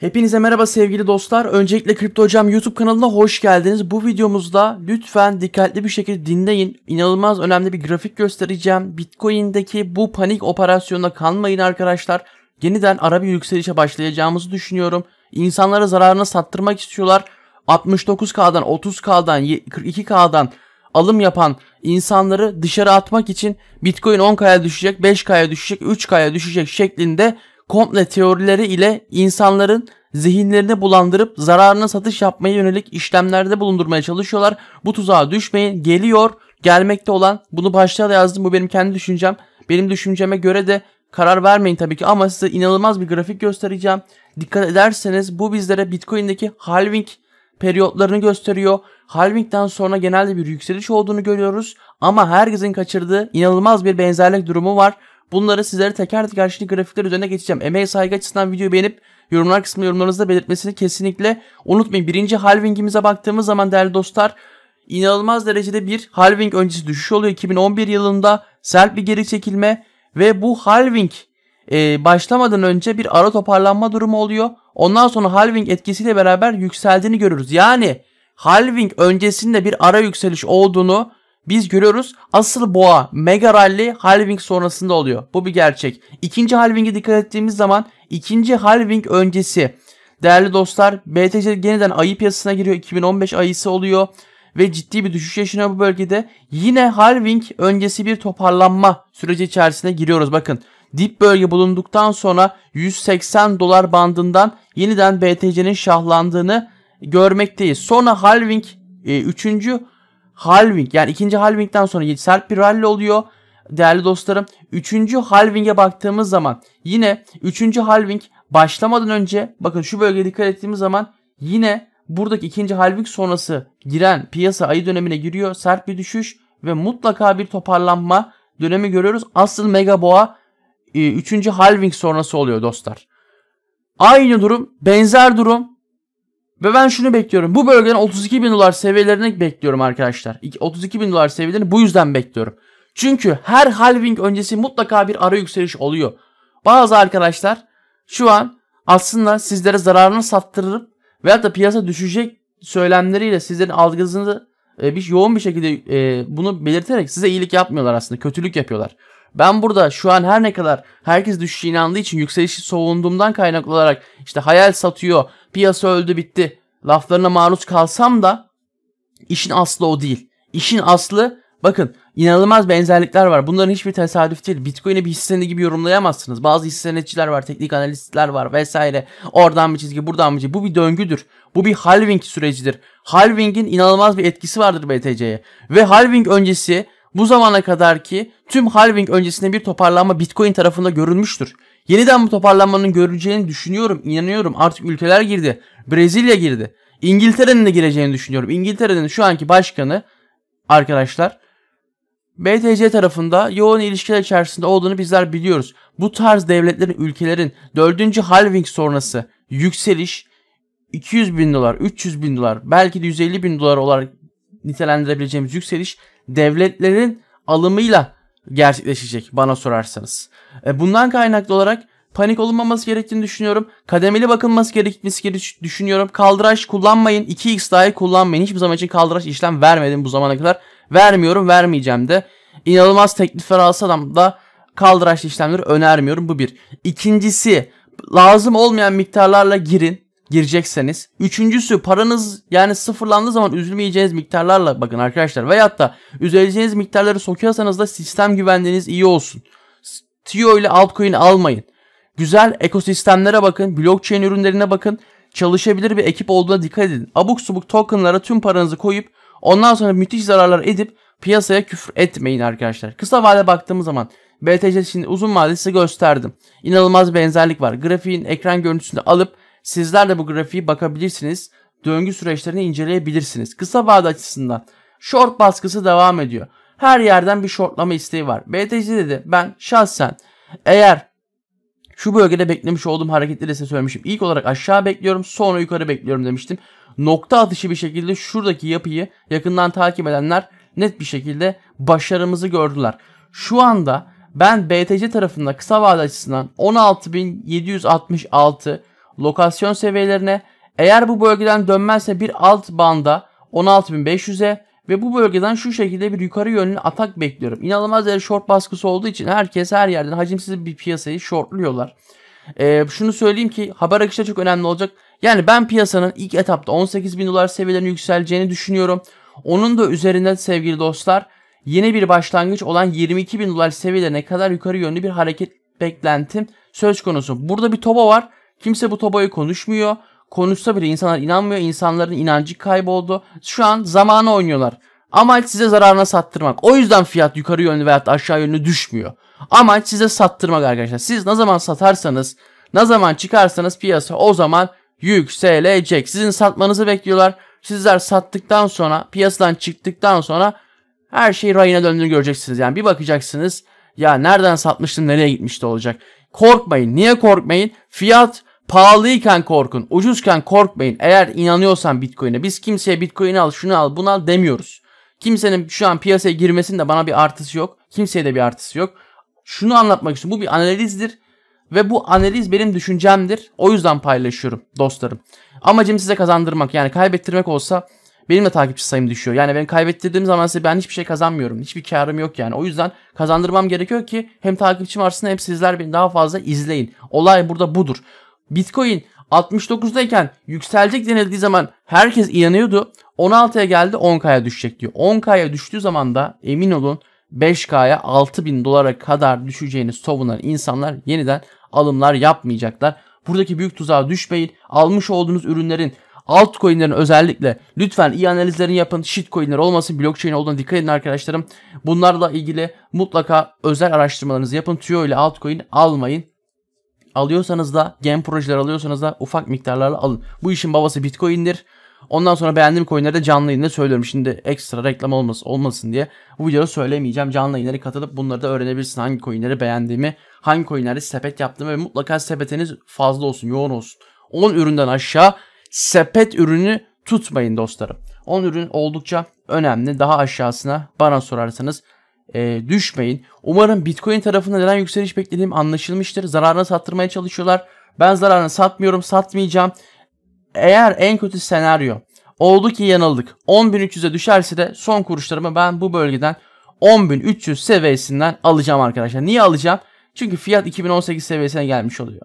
Hepinize merhaba sevgili dostlar. Öncelikle Kripto Hocam YouTube kanalına hoş geldiniz. Bu videomuzda lütfen dikkatli bir şekilde dinleyin. İnanılmaz önemli bir grafik göstereceğim. Bitcoin'deki bu panik operasyonuna kanmayın arkadaşlar. Yeniden ara bir yükselişe başlayacağımızı düşünüyorum. İnsanlara zararını sattırmak istiyorlar. 69K'dan, 30K'dan, 42K'dan alım yapan insanları dışarı atmak için Bitcoin 10K'ya düşecek, 5K'ya düşecek, 3K'ya düşecek şeklinde komple teorileri ile insanların zihinlerini bulandırıp zararına satış yapmaya yönelik işlemlerde bulundurmaya çalışıyorlar. Bu tuzağa düşmeyin. Geliyor, gelmekte olan. Bunu başta da yazdım. Bu benim kendi düşüncem. Benim düşünceme göre de karar vermeyin tabii ki ama size inanılmaz bir grafik göstereceğim. Dikkat ederseniz bu bizlere Bitcoin'deki halving periyotlarını gösteriyor. Halving'den sonra genelde bir yükseliş olduğunu görüyoruz ama herkesin kaçırdığı inanılmaz bir benzerlik durumu var. Bunları sizlere teker teker şimdi grafikler üzerine geçeceğim. Emeğe saygı açısından videoyu beğenip yorumlar kısmında yorumlarınızı belirtmesini kesinlikle unutmayın. Birinci halvingimize baktığımız zaman değerli dostlar inanılmaz derecede bir halving öncesi düşüş oluyor. 2011 yılında sert bir geri çekilme ve bu halving e, başlamadan önce bir ara toparlanma durumu oluyor. Ondan sonra halving etkisiyle beraber yükseldiğini görürüz. Yani halving öncesinde bir ara yükseliş olduğunu biz görüyoruz asıl boğa Mega Rally halving sonrasında oluyor. Bu bir gerçek. İkinci halvinge dikkat ettiğimiz zaman ikinci halving öncesi değerli dostlar BTC yeniden ayı piyasasına giriyor. 2015 ayısı oluyor ve ciddi bir düşüş yaşanıyor bu bölgede. Yine halving öncesi bir toparlanma süreci içerisine giriyoruz. Bakın dip bölge bulunduktan sonra 180 dolar bandından yeniden BTC'nin şahlandığını görmekteyiz. Sonra halving 3. E, halving yani ikinci halvingden sonra sert bir rally oluyor değerli dostlarım. Üçüncü halving'e baktığımız zaman yine üçüncü halving başlamadan önce bakın şu bölgeye dikkat ettiğimiz zaman yine buradaki ikinci halving sonrası giren piyasa ayı dönemine giriyor. Sert bir düşüş ve mutlaka bir toparlanma dönemi görüyoruz. Asıl mega boğa e, üçüncü halving sonrası oluyor dostlar. Aynı durum, benzer durum ve ben şunu bekliyorum. Bu bölgeden 32 bin dolar seviyelerini bekliyorum arkadaşlar. 32 bin dolar seviyelerini bu yüzden bekliyorum. Çünkü her halving öncesi mutlaka bir ara yükseliş oluyor. Bazı arkadaşlar şu an aslında sizlere zararını sattırıp veya da piyasa düşecek söylemleriyle sizlerin algınızı e, bir yoğun bir şekilde e, bunu belirterek size iyilik yapmıyorlar aslında. Kötülük yapıyorlar. Ben burada şu an her ne kadar herkes düşüşe inandığı için yükselişi soğunduğumdan kaynaklı olarak işte hayal satıyor, piyasa öldü bitti laflarına maruz kalsam da işin aslı o değil. İşin aslı bakın inanılmaz benzerlikler var. Bunların hiçbir tesadüf değil. Bitcoin'i bir hisse gibi yorumlayamazsınız. Bazı hisse var, teknik analistler var vesaire. Oradan bir çizgi, buradan bir çizgi. Bu bir döngüdür. Bu bir halving sürecidir. Halving'in inanılmaz bir etkisi vardır BTC'ye. Ve halving öncesi bu zamana kadar ki tüm halving öncesinde bir toparlanma Bitcoin tarafında görülmüştür. Yeniden bu toparlanmanın görüleceğini düşünüyorum, inanıyorum. Artık ülkeler girdi. Brezilya girdi. İngiltere'nin de gireceğini düşünüyorum. İngiltere'nin şu anki başkanı arkadaşlar BTC tarafında yoğun ilişkiler içerisinde olduğunu bizler biliyoruz. Bu tarz devletlerin, ülkelerin 4. halving sonrası yükseliş 200 bin dolar, 300 bin dolar, belki de 150 bin dolar olarak nitelendirebileceğimiz yükseliş devletlerin alımıyla gerçekleşecek bana sorarsanız. E, bundan kaynaklı olarak panik olunmaması gerektiğini düşünüyorum. Kademeli bakılması gerektiğini düşünüyorum. Kaldıraç kullanmayın. 2x dahi kullanmayın. Hiçbir zaman için kaldıraç işlem vermedim bu zamana kadar. Vermiyorum vermeyeceğim de. İnanılmaz teklifler alsam da kaldıraçlı işlemleri önermiyorum. Bu bir. İkincisi lazım olmayan miktarlarla girin girecekseniz. Üçüncüsü paranız yani sıfırlandığı zaman üzülmeyeceğiniz miktarlarla bakın arkadaşlar. Veyahut da üzüleceğiniz miktarları sokuyorsanız da sistem güvenliğiniz iyi olsun. TIO e ile altcoin almayın. Güzel ekosistemlere bakın, blockchain ürünlerine bakın. Çalışabilir bir ekip olduğuna dikkat edin. Abuk subuk tokenlara tüm paranızı koyup ondan sonra müthiş zararlar edip piyasaya küfür etmeyin arkadaşlar. Kısa vade baktığımız zaman BTC şimdi uzun vadesi gösterdim. İnanılmaz benzerlik var. Grafiğin ekran görüntüsünü alıp Sizler de bu grafiği bakabilirsiniz. Döngü süreçlerini inceleyebilirsiniz. Kısa vade açısından short baskısı devam ediyor. Her yerden bir shortlama isteği var. BTC dedi ben şahsen eğer şu bölgede beklemiş olduğum hareketleri size söylemişim. İlk olarak aşağı bekliyorum sonra yukarı bekliyorum demiştim. Nokta atışı bir şekilde şuradaki yapıyı yakından takip edenler net bir şekilde başarımızı gördüler. Şu anda ben BTC tarafında kısa vade açısından 16.766 lokasyon seviyelerine eğer bu bölgeden dönmezse bir alt banda 16500'e ve bu bölgeden şu şekilde bir yukarı yönlü atak bekliyorum. İnanılmaz bir short baskısı olduğu için herkes her yerden hacimsiz bir piyasayı shortluyorlar. Ee, şunu söyleyeyim ki haber akışı çok önemli olacak. Yani ben piyasanın ilk etapta 18.000 dolar seviyelerine yükseleceğini düşünüyorum. Onun da üzerinde sevgili dostlar yeni bir başlangıç olan 22.000 bin dolar seviyelerine kadar yukarı yönlü bir hareket beklentim söz konusu. Burada bir toba var. Kimse bu Toba'yı konuşmuyor. Konuşsa bile insanlar inanmıyor. İnsanların inancı kayboldu. Şu an zamana oynuyorlar. Amaç size zararına sattırmak. O yüzden fiyat yukarı yönlü veya aşağı yönlü düşmüyor. Amaç size sattırmak arkadaşlar. Siz ne zaman satarsanız, ne zaman çıkarsanız piyasa o zaman yükselecek. Sizin satmanızı bekliyorlar. Sizler sattıktan sonra, piyasadan çıktıktan sonra her şey rayına döndüğünü göreceksiniz. Yani bir bakacaksınız ya nereden satmıştım nereye gitmişti olacak. Korkmayın. Niye korkmayın? Fiyat Pahalıyken korkun, ucuzken korkmayın. Eğer inanıyorsan Bitcoin'e biz kimseye Bitcoin'i al, şunu al, bunu al demiyoruz. Kimsenin şu an piyasaya girmesinde bana bir artısı yok. Kimseye de bir artısı yok. Şunu anlatmak için bu bir analizdir ve bu analiz benim düşüncemdir. O yüzden paylaşıyorum dostlarım. Amacım size kazandırmak yani kaybettirmek olsa benim de takipçi sayım düşüyor. Yani ben kaybettirdiğim zaman size ben hiçbir şey kazanmıyorum. Hiçbir karım yok yani. O yüzden kazandırmam gerekiyor ki hem takipçim artsın hem sizler beni daha fazla izleyin. Olay burada budur. Bitcoin 69'dayken yükselecek denildiği zaman herkes inanıyordu. 16'ya geldi 10K'ya düşecek diyor. 10K'ya düştüğü zaman da emin olun 5K'ya 6000 dolara kadar düşeceğini savunan insanlar yeniden alımlar yapmayacaklar. Buradaki büyük tuzağa düşmeyin. Almış olduğunuz ürünlerin altcoin'lerin özellikle lütfen iyi analizlerini yapın. Shitcoin'ler olmasın. Blockchain olduğuna dikkat edin arkadaşlarım. Bunlarla ilgili mutlaka özel araştırmalarınızı yapın. Tüyo ile altcoin almayın alıyorsanız da gen projeler alıyorsanız da ufak miktarlarla alın. Bu işin babası Bitcoin'dir. Ondan sonra beğendiğim coinleri de canlı yayında söylüyorum. Şimdi ekstra reklam olmasın, olmasın diye bu videoda söylemeyeceğim. Canlı yayınlara katılıp bunları da öğrenebilirsin. Hangi coinleri beğendiğimi, hangi coinlerde sepet yaptığımı ve mutlaka sepetiniz fazla olsun, yoğun olsun. 10 üründen aşağı sepet ürünü tutmayın dostlarım. 10 ürün oldukça önemli. Daha aşağısına bana sorarsanız e, düşmeyin. Umarım Bitcoin tarafında neden yükseliş beklediğim anlaşılmıştır. Zararını sattırmaya çalışıyorlar. Ben zararını satmıyorum, satmayacağım. Eğer en kötü senaryo oldu ki yanıldık. 10.300'e düşerse de son kuruşlarımı ben bu bölgeden 10.300 seviyesinden alacağım arkadaşlar. Niye alacağım? Çünkü fiyat 2018 seviyesine gelmiş oluyor.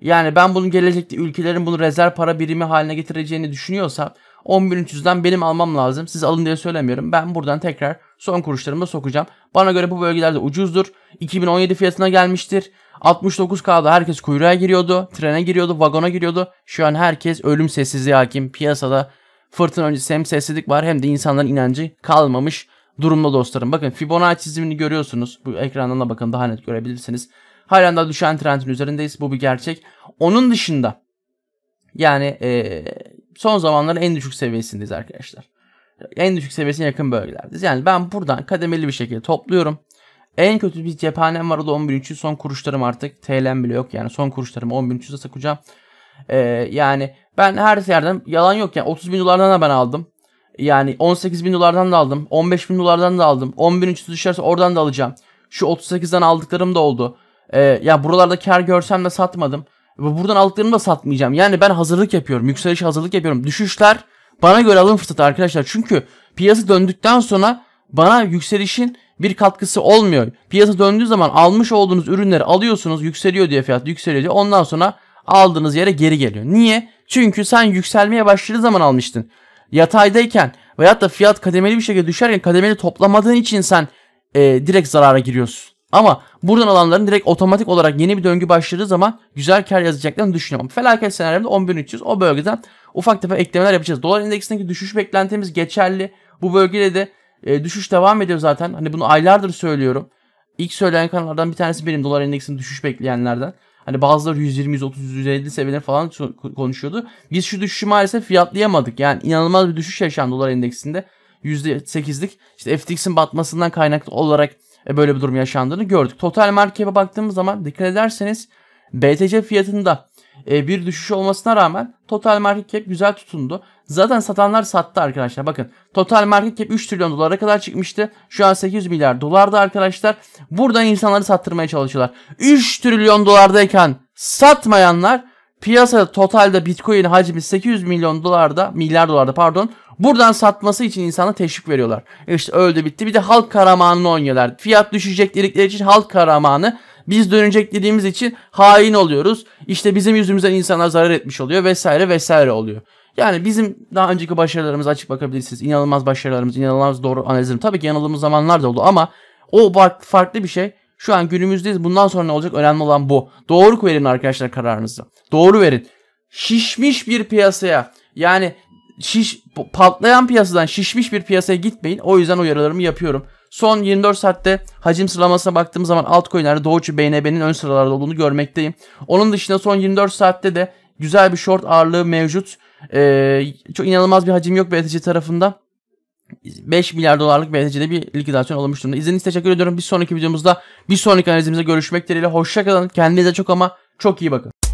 Yani ben bunun gelecekte ülkelerin bunu rezerv para birimi haline getireceğini düşünüyorsam 10.300'den benim almam lazım. Siz alın diye söylemiyorum. Ben buradan tekrar son kuruşlarımı sokacağım. Bana göre bu bölgelerde ucuzdur. 2017 fiyatına gelmiştir. 69K'da herkes kuyruğa giriyordu. Trene giriyordu. Vagona giriyordu. Şu an herkes ölüm sessizliği hakim. Piyasada fırtına öncesi hem sessizlik var hem de insanların inancı kalmamış durumda dostlarım. Bakın Fibonacci çizimini görüyorsunuz. Bu ekrandan da bakın daha net görebilirsiniz. Halen daha düşen trendin üzerindeyiz. Bu bir gerçek. Onun dışında yani e, son zamanların en düşük seviyesindeyiz arkadaşlar. En düşük seviyesine yakın bölgelerdeyiz. Yani ben buradan kademeli bir şekilde topluyorum. En kötü bir cephanem var o da 10.300 son kuruşlarım artık TL'm bile yok yani son kuruşlarımı 10.300'e sakacağım. Ee, yani ben her yerden yalan yok yani 30 bin dolardan da ben aldım. Yani 18 bin dolardan da aldım. 15 bin dolardan da aldım. 10.300 düşerse oradan da alacağım. Şu 38'den aldıklarım da oldu. Ee, ya buralarda kar görsem de satmadım. Buradan aldıklarımı da satmayacağım. Yani ben hazırlık yapıyorum. Yükseliş hazırlık yapıyorum. Düşüşler bana göre alım fırsatı arkadaşlar. Çünkü piyasa döndükten sonra bana yükselişin bir katkısı olmuyor. Piyasa döndüğü zaman almış olduğunuz ürünleri alıyorsunuz. Yükseliyor diye fiyat yükseliyor diye. Ondan sonra aldığınız yere geri geliyor. Niye? Çünkü sen yükselmeye başladığı zaman almıştın. Yataydayken veyahut da fiyat kademeli bir şekilde düşerken kademeli toplamadığın için sen e, direkt zarara giriyorsun. Ama buradan alanların direkt otomatik olarak yeni bir döngü başladığı zaman güzel kar yazacaklarını düşünüyorum. Felaket senaryomda 10.300 o bölgeden ufak tefek eklemeler yapacağız. Dolar endeksindeki düşüş beklentimiz geçerli. Bu bölgede de e, düşüş devam ediyor zaten. Hani bunu aylardır söylüyorum. İlk söyleyen kanallardan bir tanesi benim dolar endeksini düşüş bekleyenlerden. Hani bazıları 120, 130, 150 seviyeler falan konuşuyordu. Biz şu düşüşü maalesef fiyatlayamadık. Yani inanılmaz bir düşüş yaşandı dolar endeksinde. %8'lik işte FTX'in batmasından kaynaklı olarak e, böyle bir durum yaşandığını gördük. Total market'e baktığımız zaman dikkat ederseniz BTC fiyatında e, bir düşüş olmasına rağmen total market cap güzel tutundu. Zaten satanlar sattı arkadaşlar. Bakın total market cap 3 trilyon dolara kadar çıkmıştı. Şu an 800 milyar dolarda arkadaşlar. Buradan insanları sattırmaya çalışıyorlar. 3 trilyon dolardayken satmayanlar piyasada totalde Bitcoin hacmi 800 milyon dolarda milyar dolarda pardon Buradan satması için insana teşvik veriyorlar. E işte öldü bitti. Bir de halk kahramanını oynuyorlar. Fiyat düşecek dedikleri için halk kahramanı. Biz dönecek dediğimiz için hain oluyoruz. İşte bizim yüzümüzden insanlar zarar etmiş oluyor vesaire vesaire oluyor. Yani bizim daha önceki başarılarımız açık bakabilirsiniz. İnanılmaz başarılarımız, inanılmaz doğru analizim. Tabii ki yanıldığımız zamanlar da oldu ama o farklı bir şey. Şu an günümüzdeyiz. Bundan sonra ne olacak? Önemli olan bu. Doğru verin arkadaşlar kararınızı. Doğru verin. Şişmiş bir piyasaya yani şiş patlayan piyasadan şişmiş bir piyasaya gitmeyin. O yüzden uyarılarımı yapıyorum. Son 24 saatte hacim sıralamasına baktığım zaman altcoin'lerde Doge'u BNB'nin ön sıralarda olduğunu görmekteyim. Onun dışında son 24 saatte de güzel bir short ağırlığı mevcut. Ee, çok inanılmaz bir hacim yok BTC tarafında. 5 milyar dolarlık BTC'de bir likidasyon olmuş durumda. İzlediğiniz için teşekkür ediyorum. Bir sonraki videomuzda bir sonraki analizimizde görüşmek dileğiyle. Hoşçakalın. Kendinize çok ama çok iyi bakın.